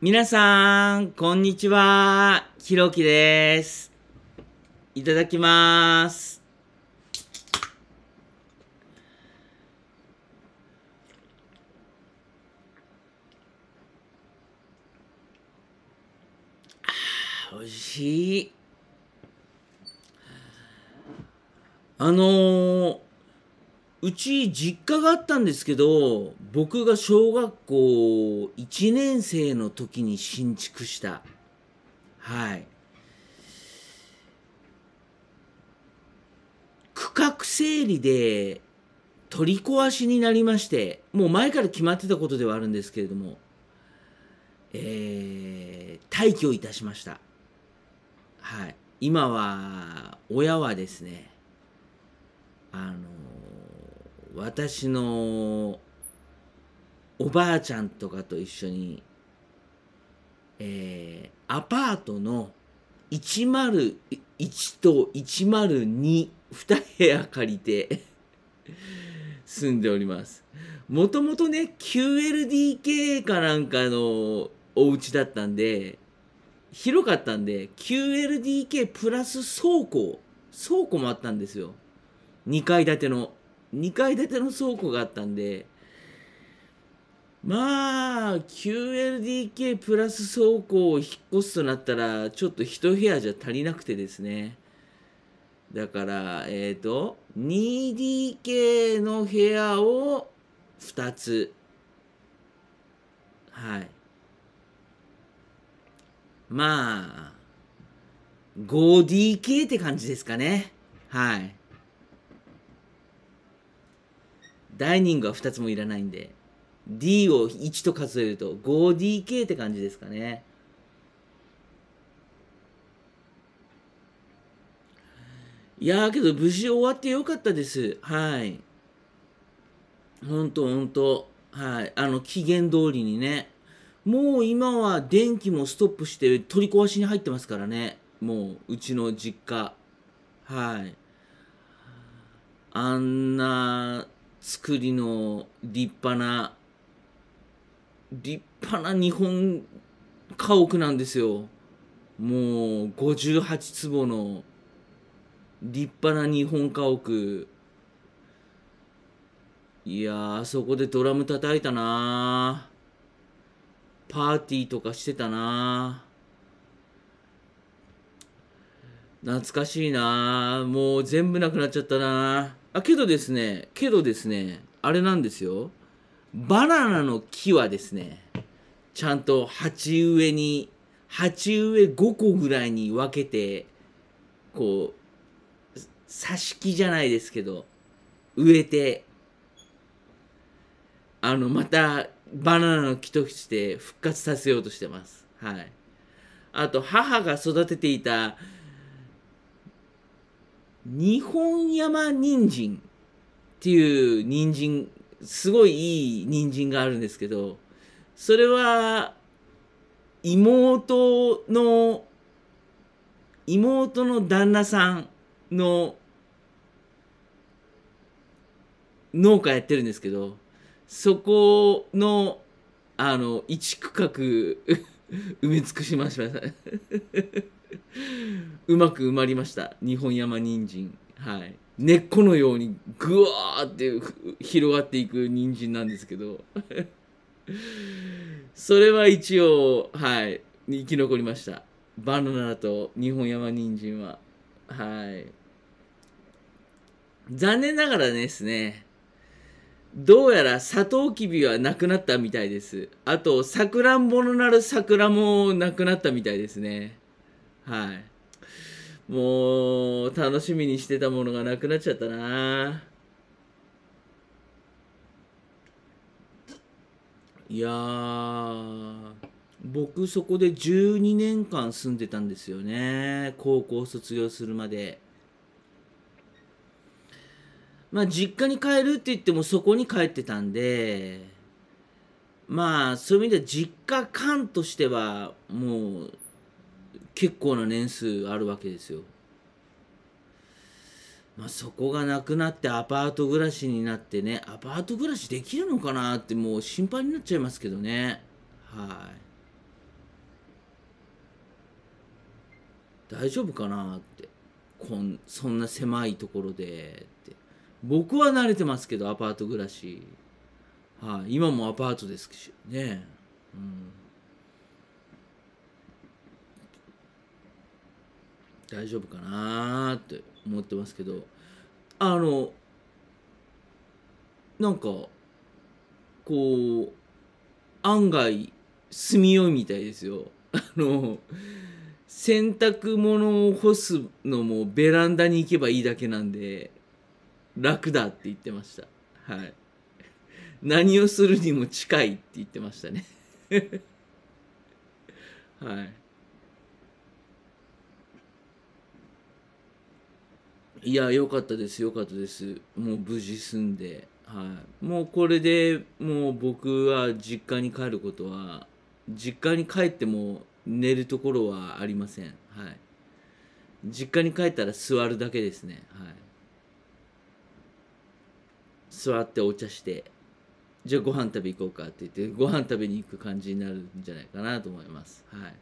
皆さん、こんにちは。ひろきです。いただきます。あ美味しい。あのー、うち実家があったんですけど、僕が小学校1年生の時に新築した。はい。区画整理で取り壊しになりまして、もう前から決まってたことではあるんですけれども、えー、退去いたしました。はい。今は、親はですね、あの私のおばあちゃんとかと一緒に、えー、アパートの101と1022部屋借りて 住んでおります。もともとね、9LDK かなんかのお家だったんで、広かったんで、9LDK プラス倉庫、倉庫もあったんですよ。2階建ての。2階建ての倉庫があったんで、まあ、9LDK プラス倉庫を引っ越すとなったら、ちょっと1部屋じゃ足りなくてですね。だから、えっ、ー、と、2DK の部屋を2つ。はい。まあ、5DK って感じですかね。はい。ダイニングは2つもいらないんで、D を1と数えると 5DK って感じですかね。いやーけど無事終わってよかったです。はい。ほんとほんと。はい。あの、期限通りにね。もう今は電気もストップして取り壊しに入ってますからね。もう、うちの実家。はい。あんな、作りの立派な立派な日本家屋なんですよもう58坪の立派な日本家屋いやあそこでドラム叩いたなパーティーとかしてたな懐かしいなもう全部なくなっちゃったなあけどですねけどですねあれなんですよバナナの木はですねちゃんと鉢植えに鉢植え5個ぐらいに分けてこう挿し木じゃないですけど植えてあのまたバナナの木として復活させようとしてますはいあと母が育てていた日本山人参っていう人参、すごいいい人参があるんですけど、それは妹の、妹の旦那さんの農家やってるんですけど、そこの、あの、一区画 埋め尽くしました。うまく埋まりました日本山人参はい根っこのようにぐわーって広がっていく人参なんですけど それは一応はい生き残りましたバナナと日本山人参ははい残念ながらですねどうやらサトウキビはなくなったみたいですあとさくらんぼのなる桜もなくなったみたいですねはいもう楽しみにしてたものがなくなっちゃったないや僕そこで12年間住んでたんですよね高校卒業するまでまあ実家に帰るって言ってもそこに帰ってたんでまあそういう意味では実家間としてはもう結構な年数あるわけですよ。まあ、そこがなくなってアパート暮らしになってね、アパート暮らしできるのかなってもう心配になっちゃいますけどね。はい。大丈夫かなって。こんそんな狭いところでって。僕は慣れてますけど、アパート暮らし。はい、今もアパートですしね。うん大丈夫かなって思ってますけどあのなんかこう案外住みよいみたいですよ。あの洗濯物を干すのもベランダに行けばいいだけなんで楽だって言ってました。はい。何をするにも近いって言ってましたね はい。いや、良かったです、良かったです。もう無事住んで。はい。もうこれでもう僕は実家に帰ることは、実家に帰っても寝るところはありません。はい。実家に帰ったら座るだけですね。はい。座ってお茶して、じゃあご飯食べ行こうかって言って、ご飯食べに行く感じになるんじゃないかなと思います。はい。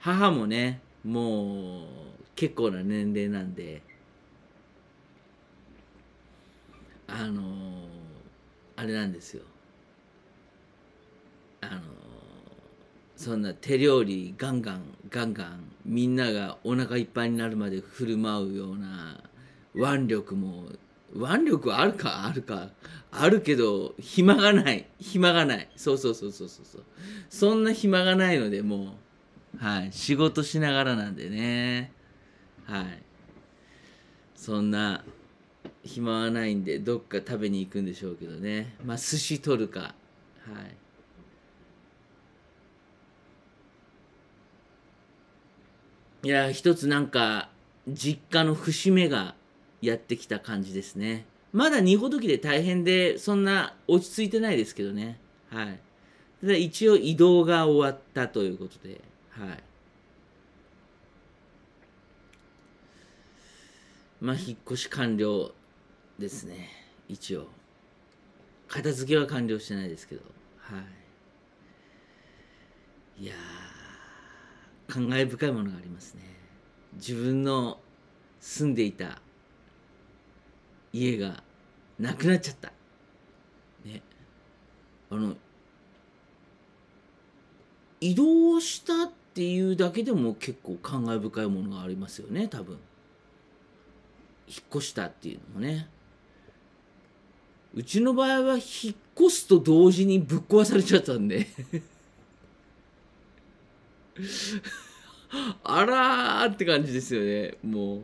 母もね、もう結構な年齢なんで、あのあれなんですよあのそんな手料理ガンガンガンガンみんながお腹いっぱいになるまで振る舞うような腕力も腕力あるかあるかあるけど暇がない暇がないそうそうそうそうそうそうそんな暇がないのでもうはい仕事しながらなんでねはいそんな暇はないんでどっか食べに行くんでしょうけどねまあ寿司取るかはいいや一つなんか実家の節目がやってきた感じですねまだ二ほどきで大変でそんな落ち着いてないですけどねはいただ一応移動が終わったということではいまあ引っ越し完了ですね一応片付けは完了してないですけどはいいや感慨深いものがありますね自分の住んでいた家がなくなっちゃったねあの移動したっていうだけでも結構感慨深いものがありますよね多分引っ越したっていうのもねうちの場合は引っ越すと同時にぶっ壊されちゃったんで あらーって感じですよね。もう。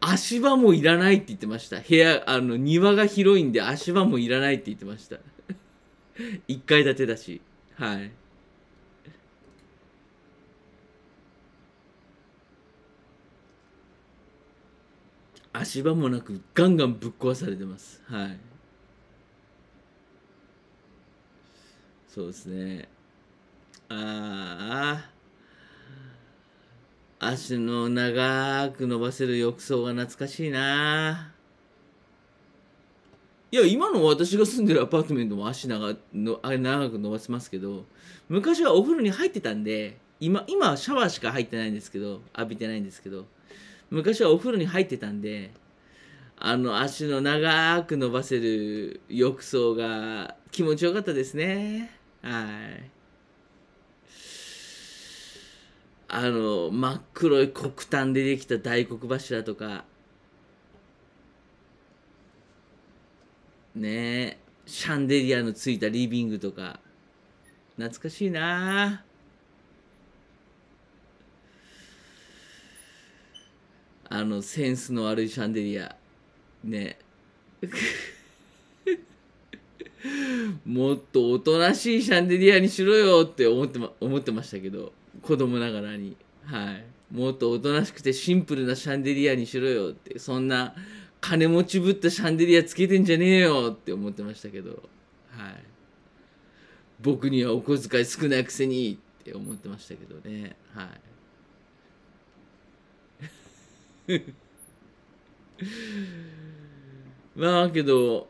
足場もいらないって言ってました。部屋、あの、庭が広いんで足場もいらないって言ってました。1 階建てだし。はい。足場もなくガンガンぶっ壊されてますはいそうですねああ足の長く伸ばせる浴槽が懐かしいないや今の私が住んでるアパートメントも足長のあれ長く伸ばせますけど昔はお風呂に入ってたんで今今はシャワーしか入ってないんですけど浴びてないんですけど昔はお風呂に入ってたんであの足の長く伸ばせる浴槽が気持ちよかったですねはいあの真っ黒い黒炭でできた大黒柱とかねえシャンデリアのついたリビングとか懐かしいなああのセンスの悪いシャンデリアね もっとおとなしいシャンデリアにしろよって思ってま思ってましたけど子供ながらにはいもっとおとなしくてシンプルなシャンデリアにしろよってそんな金持ちぶったシャンデリアつけてんじゃねえよって思ってましたけどはい僕にはお小遣い少ないくせにって思ってましたけどねはい まあけど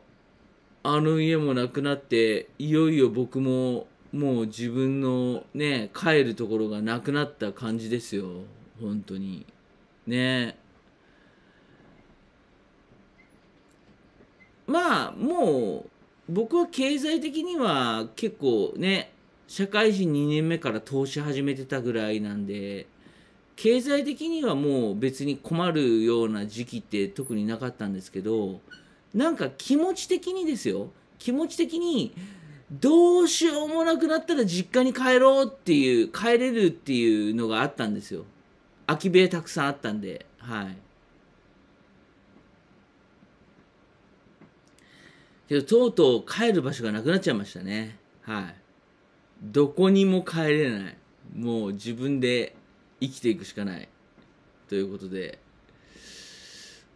あの家もなくなっていよいよ僕ももう自分のね帰るところがなくなった感じですよ本当にねまあもう僕は経済的には結構ね社会人2年目から投資始めてたぐらいなんで経済的にはもう別に困るような時期って特になかったんですけどなんか気持ち的にですよ気持ち的にどうしようもなくなったら実家に帰ろうっていう帰れるっていうのがあったんですよ空き部屋たくさんあったんではいけどとうとう帰る場所がなくなっちゃいましたねはいどこにも帰れないもう自分で生きていくしかないということで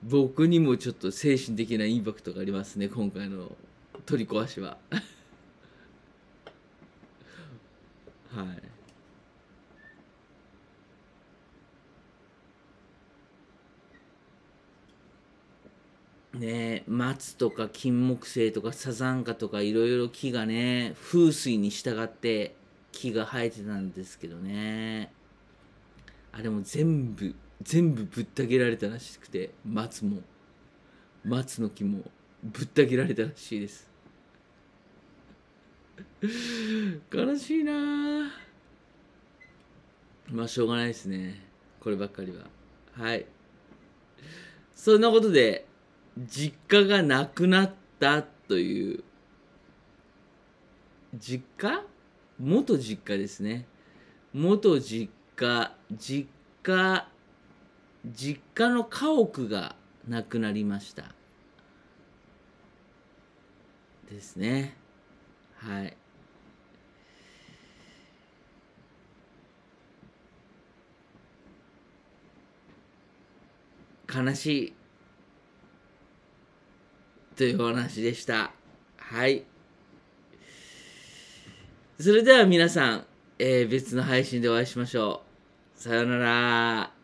僕にもちょっと精神的なインパクトがありますね今回の取り壊しは はいね松とか金木犀とかサザンカとかいろいろ木がね風水に従って木が生えてたんですけどねあれも全部全部ぶった切られたらしくて松も松の木もぶった切られたらしいです 悲しいなまあしょうがないですねこればっかりははいそんなことで実家がなくなったという実家元実家ですね元実家家実家実家の家屋がなくなりましたですねはい悲しいというお話でしたはいそれでは皆さん、えー、別の配信でお会いしましょうさよなら。